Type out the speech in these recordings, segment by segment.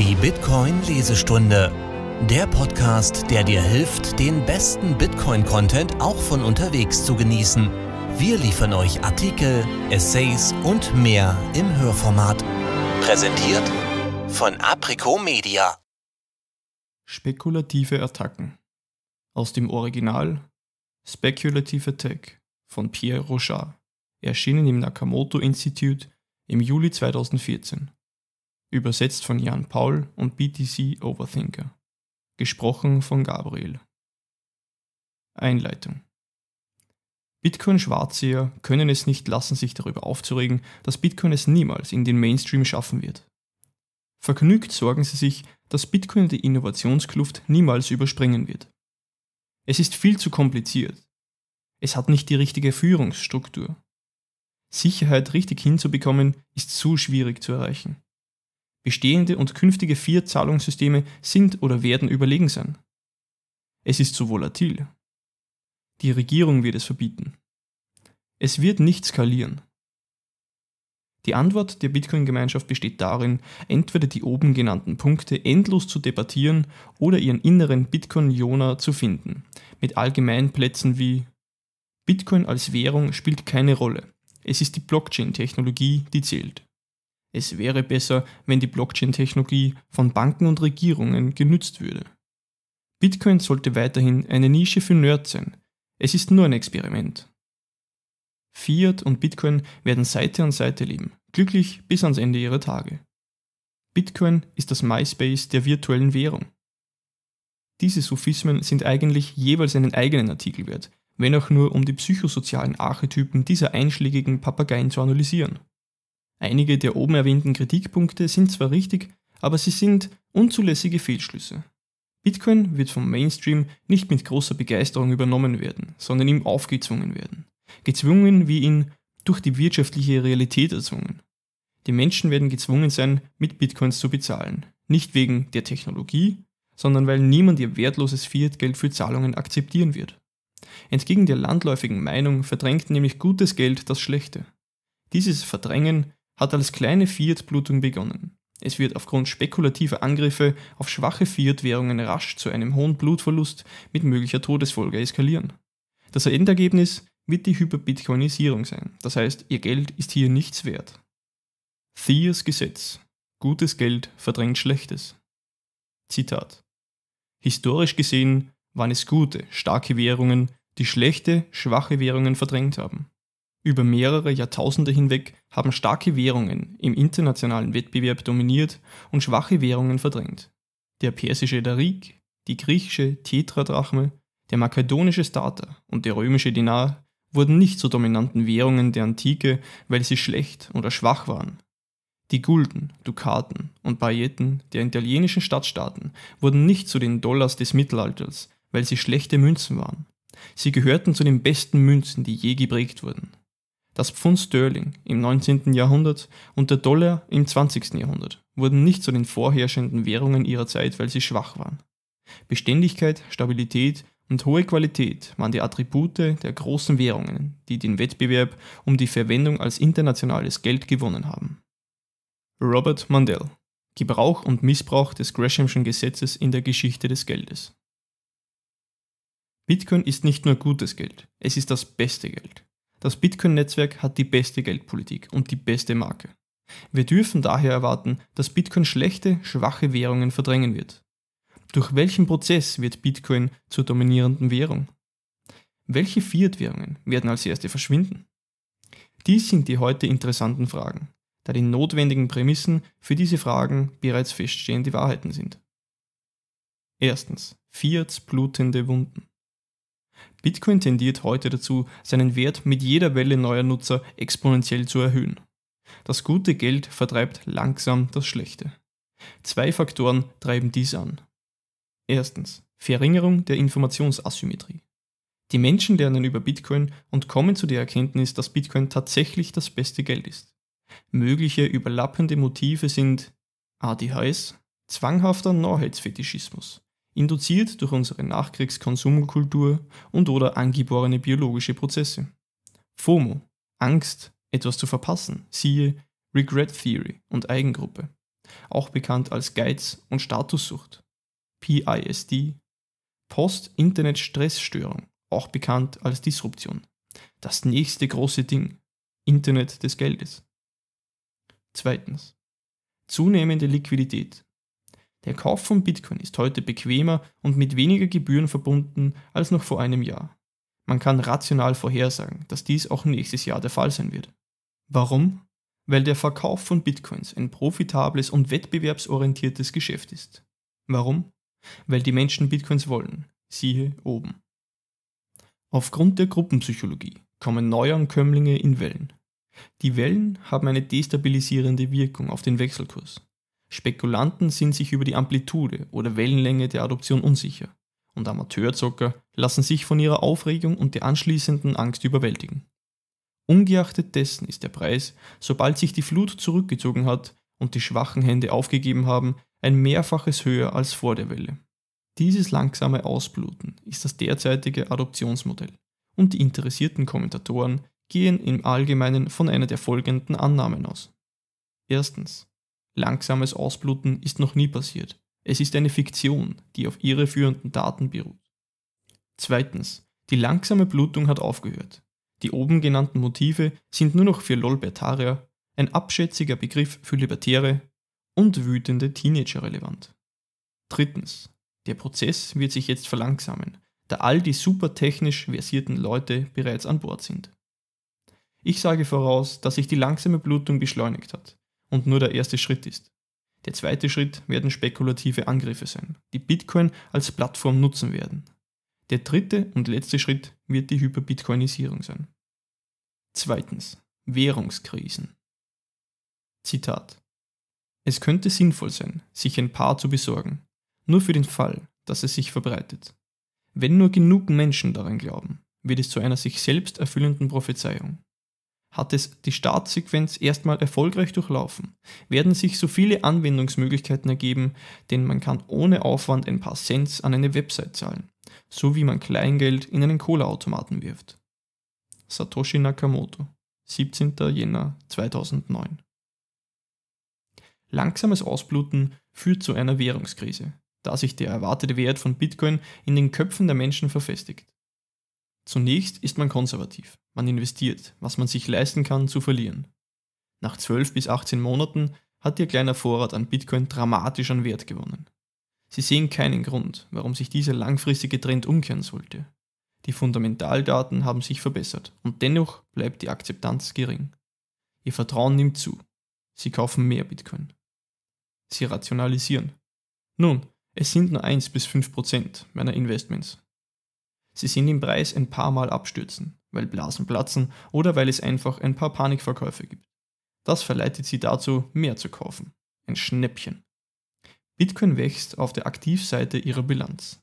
Die Bitcoin-Lesestunde. Der Podcast, der dir hilft, den besten Bitcoin-Content auch von unterwegs zu genießen. Wir liefern euch Artikel, Essays und mehr im Hörformat. Präsentiert von Aprico Media. Spekulative Attacken. Aus dem Original Speculative Attack von Pierre Rochard. Erschienen im Nakamoto Institute im Juli 2014. Übersetzt von Jan Paul und BTC Overthinker. Gesprochen von Gabriel. Einleitung. Bitcoin-Schwarzseher können es nicht lassen, sich darüber aufzuregen, dass Bitcoin es niemals in den Mainstream schaffen wird. Vergnügt sorgen sie sich, dass Bitcoin die Innovationskluft niemals überspringen wird. Es ist viel zu kompliziert. Es hat nicht die richtige Führungsstruktur. Sicherheit richtig hinzubekommen, ist zu schwierig zu erreichen. Bestehende und künftige Fiat-Zahlungssysteme sind oder werden überlegen sein. Es ist zu volatil. Die Regierung wird es verbieten. Es wird nicht skalieren. Die Antwort der Bitcoin-Gemeinschaft besteht darin, entweder die oben genannten Punkte endlos zu debattieren oder ihren inneren Bitcoin-Jona zu finden, mit allgemeinen Plätzen wie Bitcoin als Währung spielt keine Rolle, es ist die Blockchain-Technologie, die zählt. Es wäre besser, wenn die Blockchain-Technologie von Banken und Regierungen genützt würde. Bitcoin sollte weiterhin eine Nische für Nerds sein. Es ist nur ein Experiment. Fiat und Bitcoin werden Seite an Seite leben, glücklich bis ans Ende ihrer Tage. Bitcoin ist das MySpace der virtuellen Währung. Diese Sophismen sind eigentlich jeweils einen eigenen Artikel wert, wenn auch nur um die psychosozialen Archetypen dieser einschlägigen Papageien zu analysieren. Einige der oben erwähnten Kritikpunkte sind zwar richtig, aber sie sind unzulässige Fehlschlüsse. Bitcoin wird vom Mainstream nicht mit großer Begeisterung übernommen werden, sondern ihm aufgezwungen werden. Gezwungen wie ihn durch die wirtschaftliche Realität erzwungen. Die Menschen werden gezwungen sein, mit Bitcoins zu bezahlen. Nicht wegen der Technologie, sondern weil niemand ihr wertloses Fiat-Geld für Zahlungen akzeptieren wird. Entgegen der landläufigen Meinung verdrängt nämlich gutes Geld das Schlechte. Dieses Verdrängen hat als kleine Fiat-Blutung begonnen. Es wird aufgrund spekulativer Angriffe auf schwache Fiat-Währungen rasch zu einem hohen Blutverlust mit möglicher Todesfolge eskalieren. Das Endergebnis wird die Hyperbitcoinisierung sein, das heißt, ihr Geld ist hier nichts wert. Thiers Gesetz. Gutes Geld verdrängt Schlechtes. Zitat. Historisch gesehen waren es gute, starke Währungen, die schlechte, schwache Währungen verdrängt haben. Über mehrere Jahrtausende hinweg haben starke Währungen im internationalen Wettbewerb dominiert und schwache Währungen verdrängt. Der persische Darik, die griechische Tetradrachme, der makedonische Stata und der römische Dinar wurden nicht zu dominanten Währungen der Antike, weil sie schlecht oder schwach waren. Die Gulden, Dukaten und Bayetten der italienischen Stadtstaaten wurden nicht zu den Dollars des Mittelalters, weil sie schlechte Münzen waren. Sie gehörten zu den besten Münzen, die je geprägt wurden. Das Pfund Sterling im 19. Jahrhundert und der Dollar im 20. Jahrhundert wurden nicht zu den vorherrschenden Währungen ihrer Zeit, weil sie schwach waren. Beständigkeit, Stabilität und hohe Qualität waren die Attribute der großen Währungen, die den Wettbewerb um die Verwendung als internationales Geld gewonnen haben. Robert Mandel Gebrauch und Missbrauch des Greshamschen Gesetzes in der Geschichte des Geldes Bitcoin ist nicht nur gutes Geld, es ist das beste Geld. Das Bitcoin-Netzwerk hat die beste Geldpolitik und die beste Marke. Wir dürfen daher erwarten, dass Bitcoin schlechte, schwache Währungen verdrängen wird. Durch welchen Prozess wird Bitcoin zur dominierenden Währung? Welche Fiat-Währungen werden als erste verschwinden? Dies sind die heute interessanten Fragen, da die notwendigen Prämissen für diese Fragen bereits feststehende Wahrheiten sind. Erstens. Fiats blutende Wunden. Bitcoin tendiert heute dazu, seinen Wert mit jeder Welle neuer Nutzer exponentiell zu erhöhen. Das gute Geld vertreibt langsam das schlechte. Zwei Faktoren treiben dies an. Erstens, Verringerung der Informationsasymmetrie. Die Menschen lernen über Bitcoin und kommen zu der Erkenntnis, dass Bitcoin tatsächlich das beste Geld ist. Mögliche überlappende Motive sind ADHS, zwanghafter Neuheitsfetischismus, induziert durch unsere Nachkriegskonsumkultur und oder angeborene biologische Prozesse. FOMO, Angst, etwas zu verpassen, siehe Regret Theory und Eigengruppe, auch bekannt als Geiz- und Statussucht, PISD, Post-Internet-Stressstörung, auch bekannt als Disruption, das nächste große Ding, Internet des Geldes. Zweitens, zunehmende Liquidität, der Kauf von Bitcoin ist heute bequemer und mit weniger Gebühren verbunden als noch vor einem Jahr. Man kann rational vorhersagen, dass dies auch nächstes Jahr der Fall sein wird. Warum? Weil der Verkauf von Bitcoins ein profitables und wettbewerbsorientiertes Geschäft ist. Warum? Weil die Menschen Bitcoins wollen. Siehe oben. Aufgrund der Gruppenpsychologie kommen Neuankömmlinge in Wellen. Die Wellen haben eine destabilisierende Wirkung auf den Wechselkurs. Spekulanten sind sich über die Amplitude oder Wellenlänge der Adoption unsicher und Amateurzocker lassen sich von ihrer Aufregung und der anschließenden Angst überwältigen. Ungeachtet dessen ist der Preis, sobald sich die Flut zurückgezogen hat und die schwachen Hände aufgegeben haben, ein Mehrfaches höher als vor der Welle. Dieses langsame Ausbluten ist das derzeitige Adoptionsmodell und die interessierten Kommentatoren gehen im Allgemeinen von einer der folgenden Annahmen aus. Erstens, Langsames Ausbluten ist noch nie passiert. Es ist eine Fiktion, die auf irreführenden Daten beruht. Zweitens, die langsame Blutung hat aufgehört. Die oben genannten Motive sind nur noch für Lolbertarier, ein abschätziger Begriff für Libertäre und wütende Teenager relevant. Drittens, der Prozess wird sich jetzt verlangsamen, da all die super technisch versierten Leute bereits an Bord sind. Ich sage voraus, dass sich die langsame Blutung beschleunigt hat und nur der erste Schritt ist. Der zweite Schritt werden spekulative Angriffe sein, die Bitcoin als Plattform nutzen werden. Der dritte und letzte Schritt wird die Hyperbitcoinisierung sein. Zweitens. Währungskrisen. Zitat. Es könnte sinnvoll sein, sich ein Paar zu besorgen, nur für den Fall, dass es sich verbreitet. Wenn nur genug Menschen daran glauben, wird es zu einer sich selbst erfüllenden Prophezeiung hat es die Startsequenz erstmal erfolgreich durchlaufen, werden sich so viele Anwendungsmöglichkeiten ergeben, denn man kann ohne Aufwand ein paar Cents an eine Website zahlen, so wie man Kleingeld in einen Cola-Automaten wirft. Satoshi Nakamoto, 17. Jänner 2009 Langsames Ausbluten führt zu einer Währungskrise, da sich der erwartete Wert von Bitcoin in den Köpfen der Menschen verfestigt. Zunächst ist man konservativ man investiert, was man sich leisten kann, zu verlieren. Nach 12 bis 18 Monaten hat ihr kleiner Vorrat an Bitcoin dramatisch an Wert gewonnen. Sie sehen keinen Grund, warum sich dieser langfristige Trend umkehren sollte. Die Fundamentaldaten haben sich verbessert und dennoch bleibt die Akzeptanz gering. Ihr Vertrauen nimmt zu. Sie kaufen mehr Bitcoin. Sie rationalisieren. Nun, es sind nur 1 bis 5 Prozent meiner Investments. Sie sehen den Preis ein paar Mal abstürzen weil Blasen platzen oder weil es einfach ein paar Panikverkäufe gibt. Das verleitet sie dazu, mehr zu kaufen. Ein Schnäppchen. Bitcoin wächst auf der Aktivseite ihrer Bilanz.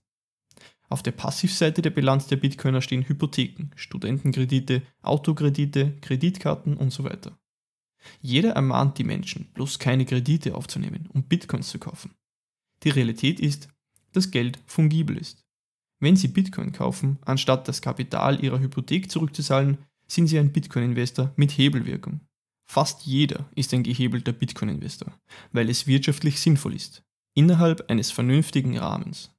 Auf der Passivseite der Bilanz der Bitcoiner stehen Hypotheken, Studentenkredite, Autokredite, Kreditkarten und so weiter. Jeder ermahnt die Menschen, bloß keine Kredite aufzunehmen, um Bitcoins zu kaufen. Die Realität ist, dass Geld fungibel ist. Wenn Sie Bitcoin kaufen, anstatt das Kapital Ihrer Hypothek zurückzuzahlen, sind Sie ein Bitcoin-Investor mit Hebelwirkung. Fast jeder ist ein gehebelter Bitcoin-Investor, weil es wirtschaftlich sinnvoll ist, innerhalb eines vernünftigen Rahmens.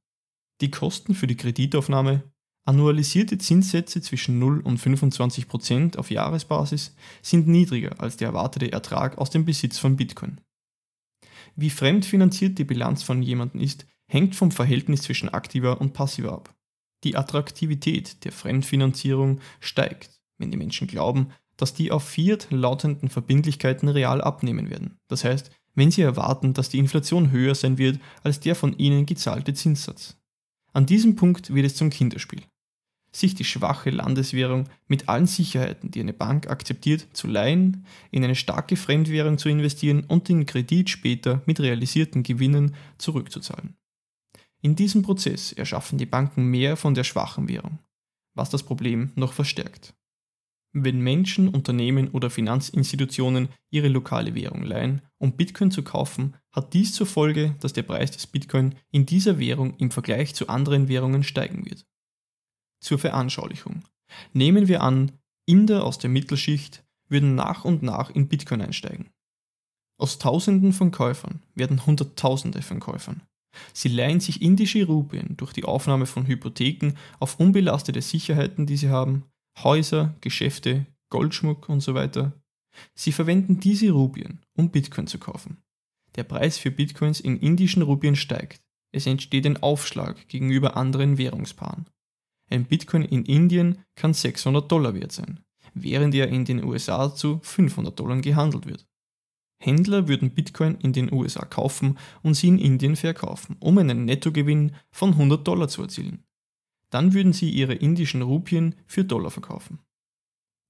Die Kosten für die Kreditaufnahme, annualisierte Zinssätze zwischen 0 und 25% Prozent auf Jahresbasis sind niedriger als der erwartete Ertrag aus dem Besitz von Bitcoin. Wie fremdfinanziert die Bilanz von jemandem ist, hängt vom Verhältnis zwischen aktiver und passiver ab. Die Attraktivität der Fremdfinanzierung steigt, wenn die Menschen glauben, dass die auf Fiat lautenden Verbindlichkeiten real abnehmen werden. Das heißt, wenn sie erwarten, dass die Inflation höher sein wird als der von ihnen gezahlte Zinssatz. An diesem Punkt wird es zum Kinderspiel. Sich die schwache Landeswährung mit allen Sicherheiten, die eine Bank akzeptiert, zu leihen, in eine starke Fremdwährung zu investieren und den Kredit später mit realisierten Gewinnen zurückzuzahlen. In diesem Prozess erschaffen die Banken mehr von der schwachen Währung, was das Problem noch verstärkt. Wenn Menschen, Unternehmen oder Finanzinstitutionen ihre lokale Währung leihen, um Bitcoin zu kaufen, hat dies zur Folge, dass der Preis des Bitcoin in dieser Währung im Vergleich zu anderen Währungen steigen wird. Zur Veranschaulichung. Nehmen wir an, Inder aus der Mittelschicht würden nach und nach in Bitcoin einsteigen. Aus Tausenden von Käufern werden Hunderttausende von Käufern. Sie leihen sich indische Rupien durch die Aufnahme von Hypotheken auf unbelastete Sicherheiten, die sie haben, Häuser, Geschäfte, Goldschmuck und so weiter. Sie verwenden diese Rupien, um Bitcoin zu kaufen. Der Preis für Bitcoins in indischen Rupien steigt. Es entsteht ein Aufschlag gegenüber anderen Währungspaaren. Ein Bitcoin in Indien kann 600 Dollar wert sein, während er in den USA zu 500 Dollar gehandelt wird. Händler würden Bitcoin in den USA kaufen und sie in Indien verkaufen, um einen Nettogewinn von 100 Dollar zu erzielen. Dann würden sie ihre indischen Rupien für Dollar verkaufen.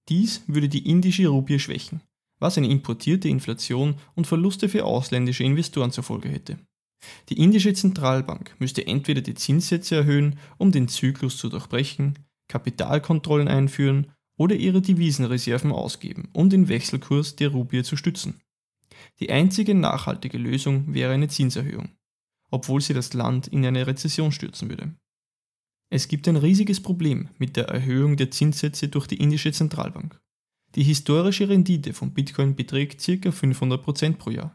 Dies würde die indische Rupie schwächen, was eine importierte Inflation und Verluste für ausländische Investoren zur Folge hätte. Die indische Zentralbank müsste entweder die Zinssätze erhöhen, um den Zyklus zu durchbrechen, Kapitalkontrollen einführen oder ihre Devisenreserven ausgeben, um den Wechselkurs der Rupie zu stützen. Die einzige nachhaltige Lösung wäre eine Zinserhöhung, obwohl sie das Land in eine Rezession stürzen würde. Es gibt ein riesiges Problem mit der Erhöhung der Zinssätze durch die indische Zentralbank. Die historische Rendite von Bitcoin beträgt ca. 500% pro Jahr.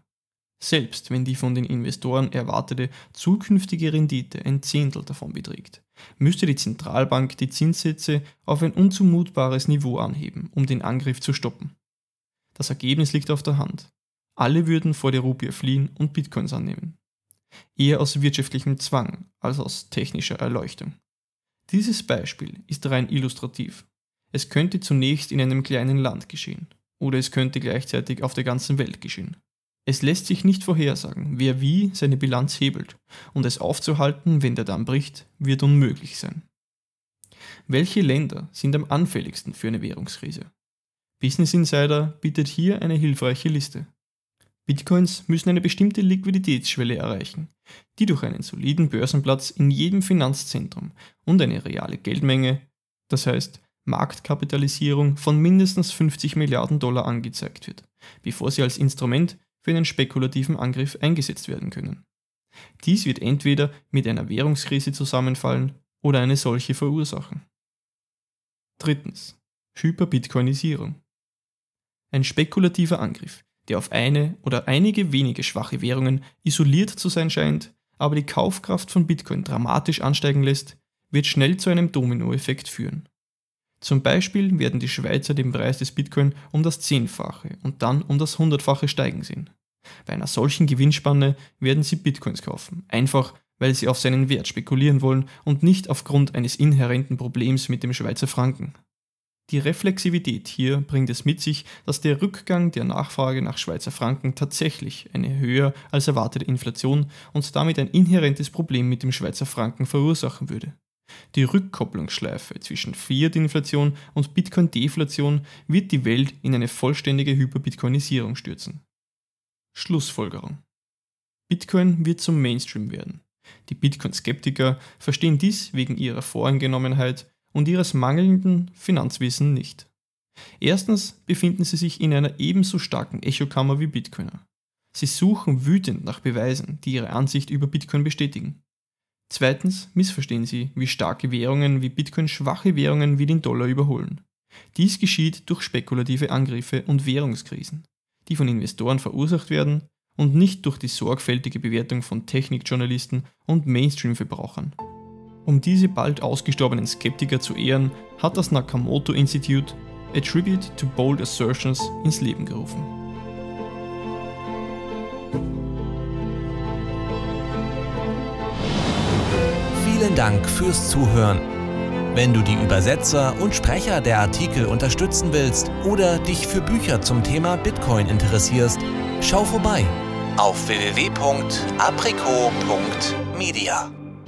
Selbst wenn die von den Investoren erwartete zukünftige Rendite ein Zehntel davon beträgt, müsste die Zentralbank die Zinssätze auf ein unzumutbares Niveau anheben, um den Angriff zu stoppen. Das Ergebnis liegt auf der Hand. Alle würden vor der Rupie fliehen und Bitcoins annehmen. Eher aus wirtschaftlichem Zwang als aus technischer Erleuchtung. Dieses Beispiel ist rein illustrativ. Es könnte zunächst in einem kleinen Land geschehen oder es könnte gleichzeitig auf der ganzen Welt geschehen. Es lässt sich nicht vorhersagen, wer wie seine Bilanz hebelt, und es aufzuhalten, wenn der Damm bricht, wird unmöglich sein. Welche Länder sind am anfälligsten für eine Währungskrise? Business Insider bietet hier eine hilfreiche Liste. Bitcoins müssen eine bestimmte Liquiditätsschwelle erreichen, die durch einen soliden Börsenplatz in jedem Finanzzentrum und eine reale Geldmenge, das heißt Marktkapitalisierung von mindestens 50 Milliarden Dollar angezeigt wird, bevor sie als Instrument für einen spekulativen Angriff eingesetzt werden können. Dies wird entweder mit einer Währungskrise zusammenfallen oder eine solche verursachen. Drittens. Hyperbitcoinisierung. Ein spekulativer Angriff, der auf eine oder einige wenige schwache Währungen isoliert zu sein scheint, aber die Kaufkraft von Bitcoin dramatisch ansteigen lässt, wird schnell zu einem Dominoeffekt führen. Zum Beispiel werden die Schweizer den Preis des Bitcoin um das Zehnfache und dann um das Hundertfache steigen sehen. Bei einer solchen Gewinnspanne werden sie Bitcoins kaufen, einfach weil sie auf seinen Wert spekulieren wollen und nicht aufgrund eines inhärenten Problems mit dem Schweizer Franken. Die Reflexivität hier bringt es mit sich, dass der Rückgang der Nachfrage nach Schweizer Franken tatsächlich eine höher als erwartete Inflation und damit ein inhärentes Problem mit dem Schweizer Franken verursachen würde. Die Rückkopplungsschleife zwischen Fiat-Inflation und Bitcoin-Deflation wird die Welt in eine vollständige Hyperbitcoinisierung stürzen. Schlussfolgerung. Bitcoin wird zum Mainstream werden. Die Bitcoin-Skeptiker verstehen dies wegen ihrer Voreingenommenheit und ihres mangelnden Finanzwissen nicht. Erstens befinden sie sich in einer ebenso starken Echokammer wie Bitcoiner. Sie suchen wütend nach Beweisen, die ihre Ansicht über Bitcoin bestätigen. Zweitens missverstehen sie, wie starke Währungen wie Bitcoin schwache Währungen wie den Dollar überholen. Dies geschieht durch spekulative Angriffe und Währungskrisen, die von Investoren verursacht werden und nicht durch die sorgfältige Bewertung von Technikjournalisten und Mainstream-Verbrauchern. Um diese bald ausgestorbenen Skeptiker zu ehren, hat das Nakamoto Institute A Tribute to Bold Assertions ins Leben gerufen. Vielen Dank fürs Zuhören. Wenn du die Übersetzer und Sprecher der Artikel unterstützen willst oder dich für Bücher zum Thema Bitcoin interessierst, schau vorbei auf www.aprico.media.